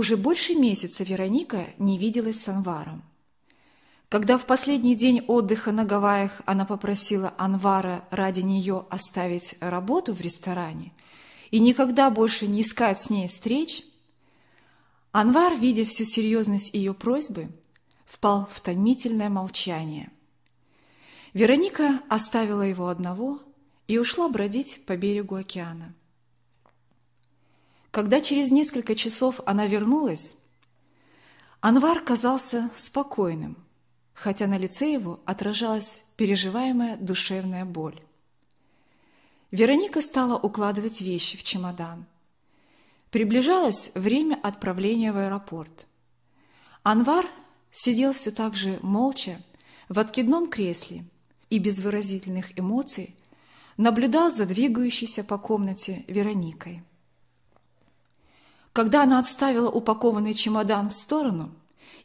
Уже больше месяца Вероника не виделась с Анваром. Когда в последний день отдыха на Гавайях она попросила Анвара ради нее оставить работу в ресторане и никогда больше не искать с ней встреч, Анвар, видя всю серьезность ее просьбы, впал в томительное молчание. Вероника оставила его одного и ушла бродить по берегу океана. Когда через несколько часов она вернулась, Анвар казался спокойным, хотя на лице его отражалась переживаемая душевная боль. Вероника стала укладывать вещи в чемодан. Приближалось время отправления в аэропорт. Анвар сидел все так же молча в откидном кресле и без выразительных эмоций наблюдал за двигающейся по комнате Вероникой. Когда она отставила упакованный чемодан в сторону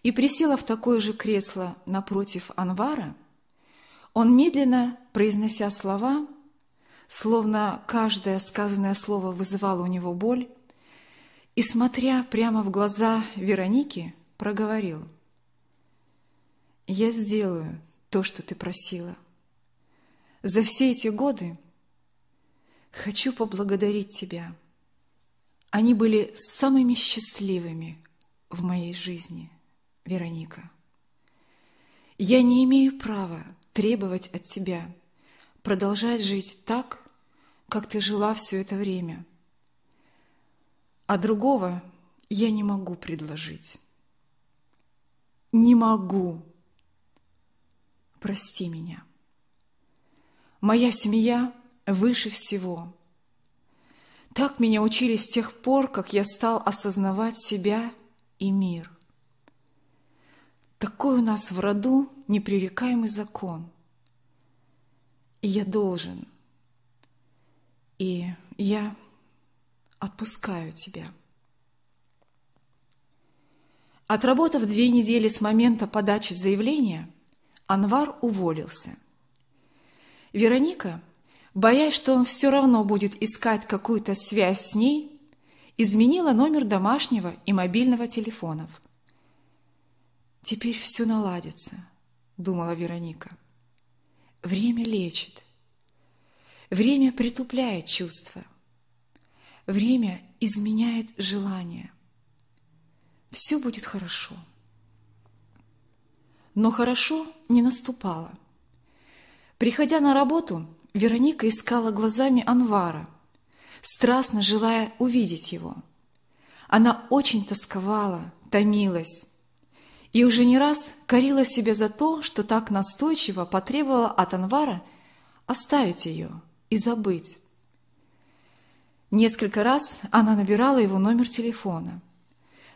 и присела в такое же кресло напротив Анвара, он медленно, произнося слова, словно каждое сказанное слово вызывало у него боль, и, смотря прямо в глаза Вероники, проговорил. «Я сделаю то, что ты просила. За все эти годы хочу поблагодарить тебя» Они были самыми счастливыми в моей жизни, Вероника. Я не имею права требовать от тебя продолжать жить так, как ты жила все это время. А другого я не могу предложить. Не могу. Прости меня. Моя семья выше всего – так меня учили с тех пор, как я стал осознавать себя и мир. Такой у нас в роду непререкаемый закон. И я должен. И я отпускаю тебя. Отработав две недели с момента подачи заявления, Анвар уволился. Вероника – боясь, что он все равно будет искать какую-то связь с ней, изменила номер домашнего и мобильного телефонов. «Теперь все наладится», — думала Вероника. «Время лечит. Время притупляет чувства. Время изменяет желания. Все будет хорошо». Но хорошо не наступало. Приходя на работу, Вероника искала глазами Анвара, страстно желая увидеть его. Она очень тосковала, томилась и уже не раз корила себя за то, что так настойчиво потребовала от Анвара оставить ее и забыть. Несколько раз она набирала его номер телефона,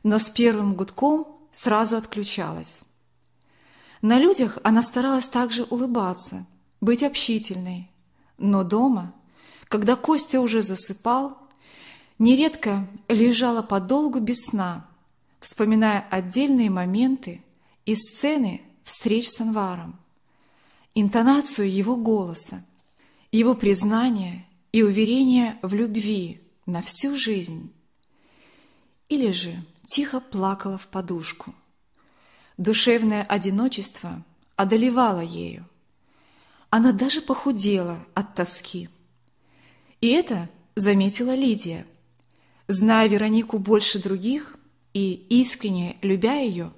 но с первым гудком сразу отключалась. На людях она старалась также улыбаться, быть общительной, но дома, когда Костя уже засыпал, нередко лежала подолгу без сна, вспоминая отдельные моменты и сцены встреч с Анваром, интонацию его голоса, его признание и уверение в любви на всю жизнь. Или же тихо плакала в подушку. Душевное одиночество одолевало ею, она даже похудела от тоски. И это заметила Лидия. Зная Веронику больше других и искренне любя ее,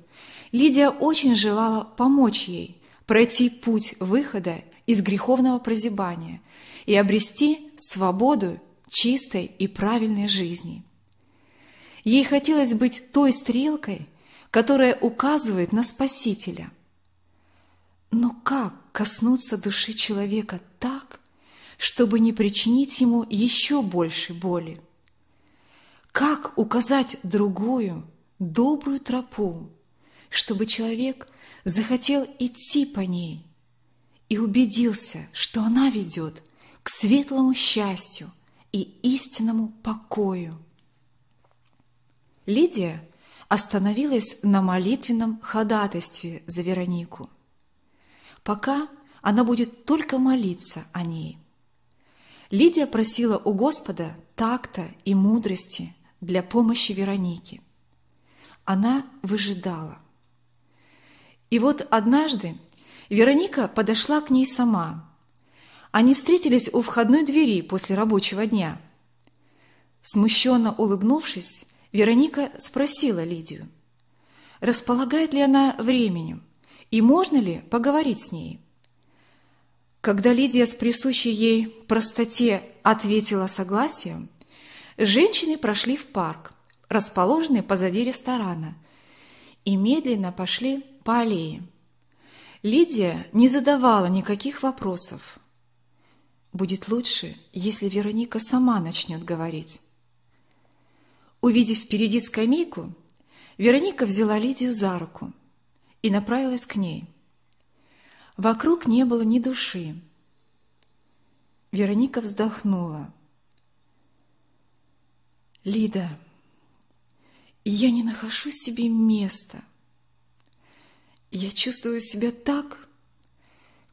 Лидия очень желала помочь ей пройти путь выхода из греховного прозябания и обрести свободу чистой и правильной жизни. Ей хотелось быть той стрелкой, которая указывает на Спасителя. Но как? коснуться души человека так, чтобы не причинить ему еще больше боли? Как указать другую, добрую тропу, чтобы человек захотел идти по ней и убедился, что она ведет к светлому счастью и истинному покою? Лидия остановилась на молитвенном ходатайстве за Веронику – пока она будет только молиться о ней. Лидия просила у Господа такта и мудрости для помощи Веронике. Она выжидала. И вот однажды Вероника подошла к ней сама. Они встретились у входной двери после рабочего дня. Смущенно улыбнувшись, Вероника спросила Лидию, располагает ли она временем – и можно ли поговорить с ней? Когда Лидия с присущей ей простоте ответила согласием, женщины прошли в парк, расположенный позади ресторана, и медленно пошли по аллее. Лидия не задавала никаких вопросов. Будет лучше, если Вероника сама начнет говорить. Увидев впереди скамейку, Вероника взяла Лидию за руку – и направилась к ней. Вокруг не было ни души. Вероника вздохнула. «Лида, я не нахожу себе места. Я чувствую себя так,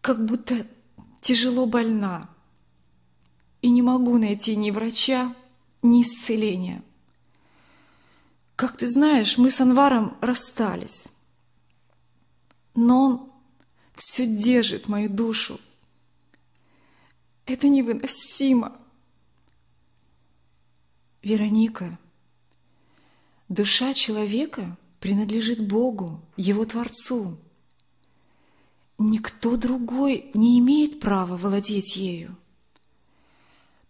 как будто тяжело больна и не могу найти ни врача, ни исцеления. Как ты знаешь, мы с Анваром расстались но Он все держит мою душу. Это невыносимо. Вероника, душа человека принадлежит Богу, Его Творцу. Никто другой не имеет права владеть ею.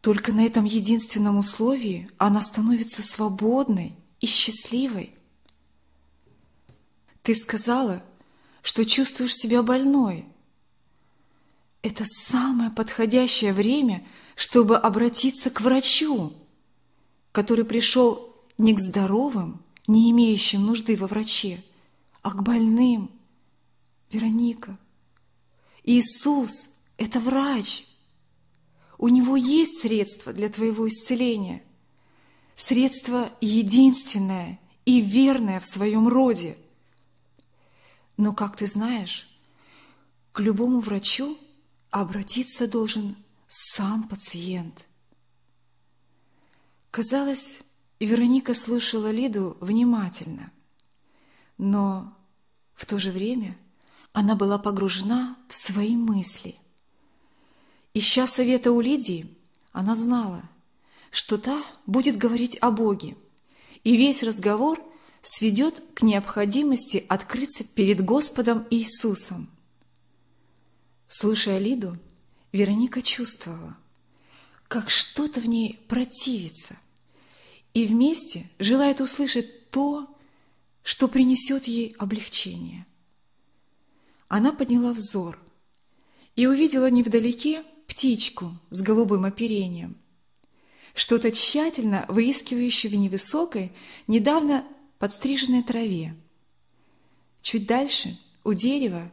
Только на этом единственном условии она становится свободной и счастливой. Ты сказала, что чувствуешь себя больной. Это самое подходящее время, чтобы обратиться к врачу, который пришел не к здоровым, не имеющим нужды во враче, а к больным. Вероника, Иисус – это врач. У него есть средства для твоего исцеления. Средство единственное и верное в своем роде – но, как ты знаешь, к любому врачу обратиться должен сам пациент. Казалось, Вероника слушала Лиду внимательно, но в то же время она была погружена в свои мысли. Ища совета у Лидии, она знала, что та будет говорить о Боге, и весь разговор сведет к необходимости открыться перед Господом Иисусом. Слушая Лиду, Вероника чувствовала, как что-то в ней противится и вместе желает услышать то, что принесет ей облегчение. Она подняла взор и увидела невдалеке птичку с голубым оперением, что-то тщательно выискивающее в невысокой, недавно подстриженной траве. Чуть дальше, у дерева,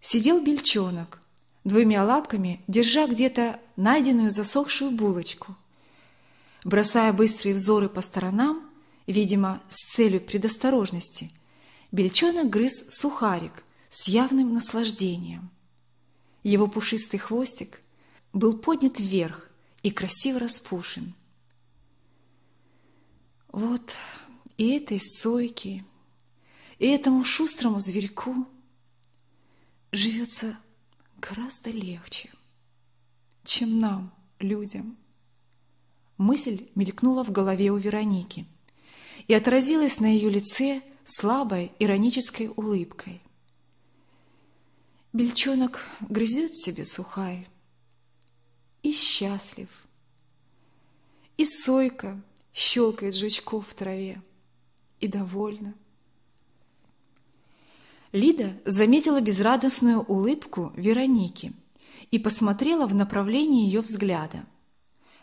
сидел бельчонок, двумя лапками держа где-то найденную засохшую булочку. Бросая быстрые взоры по сторонам, видимо, с целью предосторожности, бельчонок грыз сухарик с явным наслаждением. Его пушистый хвостик был поднят вверх и красиво распушен. «Вот и этой сойке, и этому шустрому зверьку живется гораздо легче, чем нам, людям. Мысль мелькнула в голове у Вероники и отразилась на ее лице слабой иронической улыбкой. Бельчонок грызет себе сухарь и счастлив. И сойка щелкает жучков в траве – и довольна. Лида заметила безрадостную улыбку Вероники и посмотрела в направлении ее взгляда.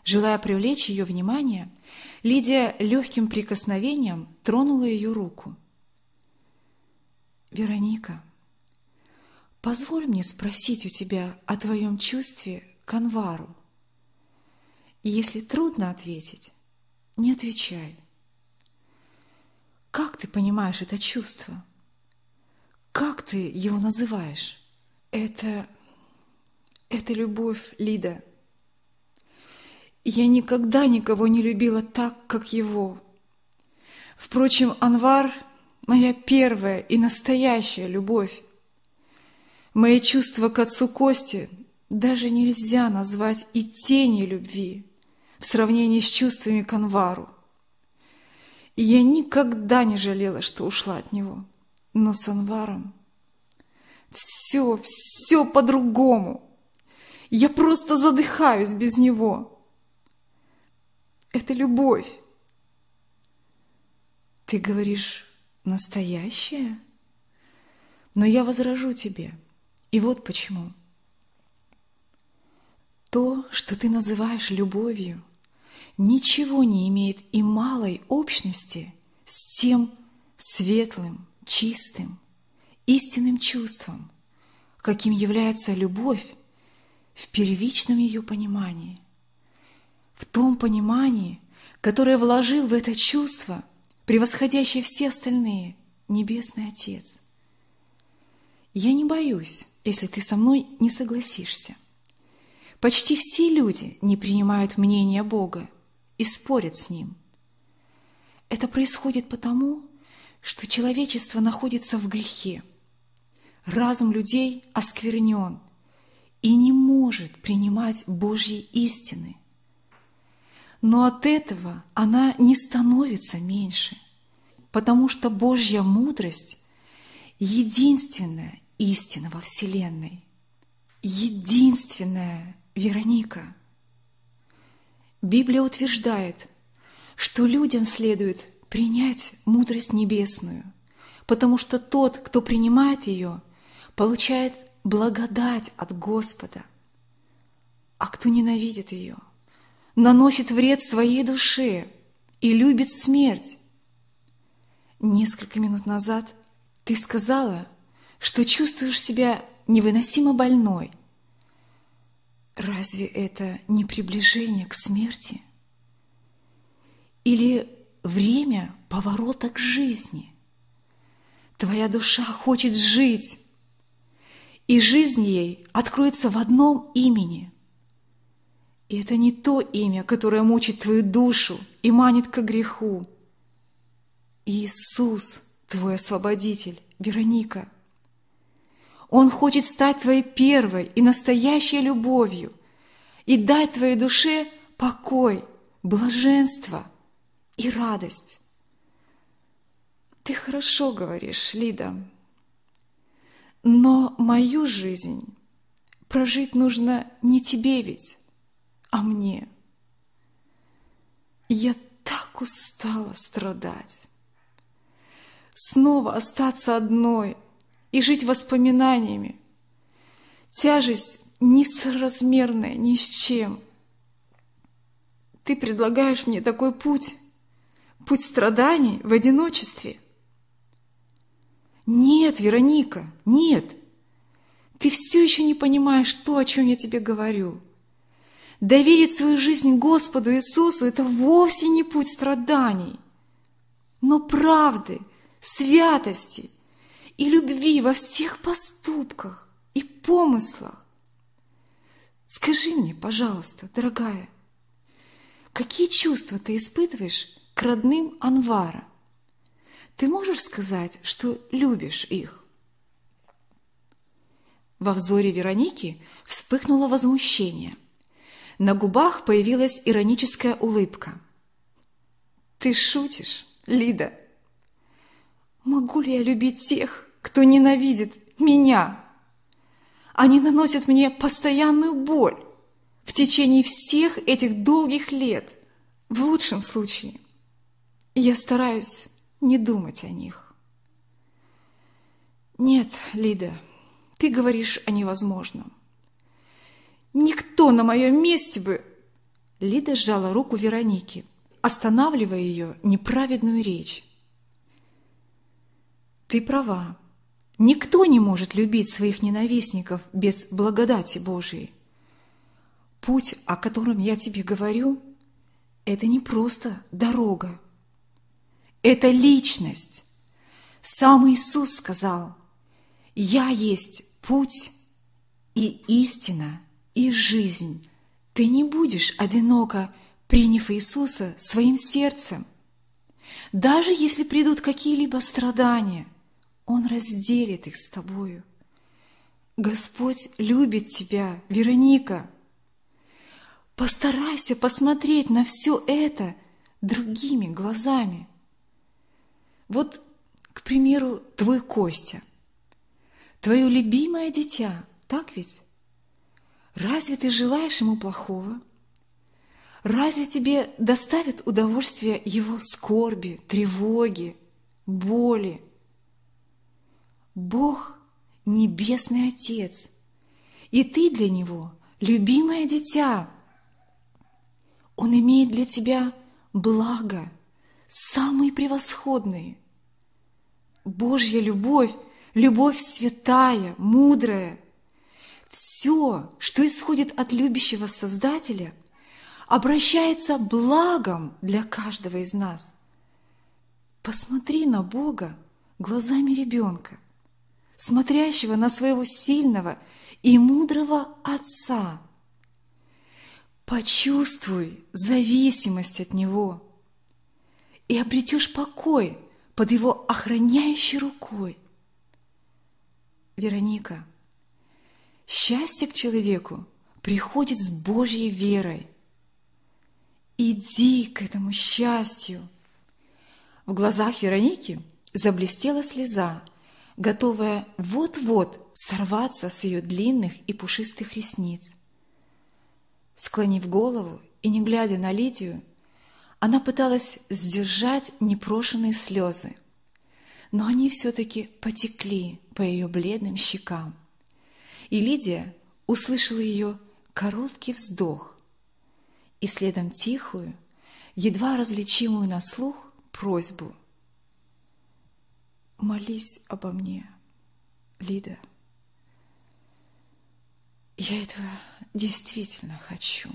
Желая привлечь ее внимание, Лидия легким прикосновением тронула ее руку. «Вероника, позволь мне спросить у тебя о твоем чувстве к Анвару. Если трудно ответить, не отвечай. Как ты понимаешь это чувство? Как ты его называешь? Это... это любовь, Лида. Я никогда никого не любила так, как его. Впрочем, Анвар — моя первая и настоящая любовь. Мои чувства к отцу Кости даже нельзя назвать и тени любви в сравнении с чувствами к Анвару я никогда не жалела, что ушла от него. Но с Анваром все, все по-другому. Я просто задыхаюсь без него. Это любовь. Ты говоришь, настоящая? Но я возражу тебе. И вот почему. То, что ты называешь любовью – ничего не имеет и малой общности с тем светлым, чистым, истинным чувством, каким является любовь в первичном ее понимании, в том понимании, которое вложил в это чувство превосходящий все остальные Небесный Отец. Я не боюсь, если ты со мной не согласишься. Почти все люди не принимают мнения Бога – и спорят с ним. Это происходит потому, что человечество находится в грехе. Разум людей осквернен и не может принимать Божьи истины. Но от этого она не становится меньше, потому что Божья мудрость – единственная истина во Вселенной. Единственная Вероника – Библия утверждает, что людям следует принять мудрость небесную, потому что тот, кто принимает ее, получает благодать от Господа, а кто ненавидит ее, наносит вред своей душе и любит смерть. Несколько минут назад ты сказала, что чувствуешь себя невыносимо больной – Разве это не приближение к смерти? Или время поворота к жизни? Твоя душа хочет жить, и жизнь ей откроется в одном имени. И это не то имя, которое мучит твою душу и манит к греху. Иисус, твой освободитель, Вероника – он хочет стать твоей первой и настоящей любовью и дать твоей душе покой, блаженство и радость. Ты хорошо говоришь, Лида, но мою жизнь прожить нужно не тебе ведь, а мне. Я так устала страдать. Снова остаться одной, и жить воспоминаниями. Тяжесть несоразмерная ни с чем. Ты предлагаешь мне такой путь, путь страданий в одиночестве. Нет, Вероника, нет. Ты все еще не понимаешь то, о чем я тебе говорю. Доверить свою жизнь Господу Иисусу – это вовсе не путь страданий, но правды, святости – и любви во всех поступках и помыслах. Скажи мне, пожалуйста, дорогая, какие чувства ты испытываешь к родным Анвара? Ты можешь сказать, что любишь их? Во взоре Вероники вспыхнуло возмущение. На губах появилась ироническая улыбка. «Ты шутишь, Лида?» «Могу ли я любить тех, кто ненавидит меня. Они наносят мне постоянную боль в течение всех этих долгих лет, в лучшем случае. И я стараюсь не думать о них. Нет, Лида, ты говоришь о невозможном. Никто на моем месте бы... Лида сжала руку Вероники, останавливая ее неправедную речь. Ты права. Никто не может любить своих ненавистников без благодати Божией. Путь, о котором я тебе говорю, это не просто дорога. Это личность. Сам Иисус сказал, «Я есть путь и истина и жизнь. Ты не будешь одиноко, приняв Иисуса своим сердцем. Даже если придут какие-либо страдания – он разделит их с тобою. Господь любит тебя, Вероника. Постарайся посмотреть на все это другими глазами. Вот, к примеру, твой Костя, твое любимое дитя, так ведь? Разве ты желаешь ему плохого? Разве тебе доставит удовольствие его скорби, тревоги, боли – Бог – Небесный Отец, и ты для Него – любимое дитя. Он имеет для тебя благо, самые превосходные. Божья любовь – любовь святая, мудрая. Все, что исходит от любящего Создателя, обращается благом для каждого из нас. Посмотри на Бога глазами ребенка – смотрящего на своего сильного и мудрого Отца. Почувствуй зависимость от Него и обретешь покой под Его охраняющей рукой. Вероника, счастье к человеку приходит с Божьей верой. Иди к этому счастью. В глазах Вероники заблестела слеза – готовая вот-вот сорваться с ее длинных и пушистых ресниц. Склонив голову и не глядя на Лидию, она пыталась сдержать непрошенные слезы, но они все-таки потекли по ее бледным щекам. И Лидия услышала ее короткий вздох и следом тихую, едва различимую на слух просьбу – Молись обо мне, Лида. Я этого действительно хочу.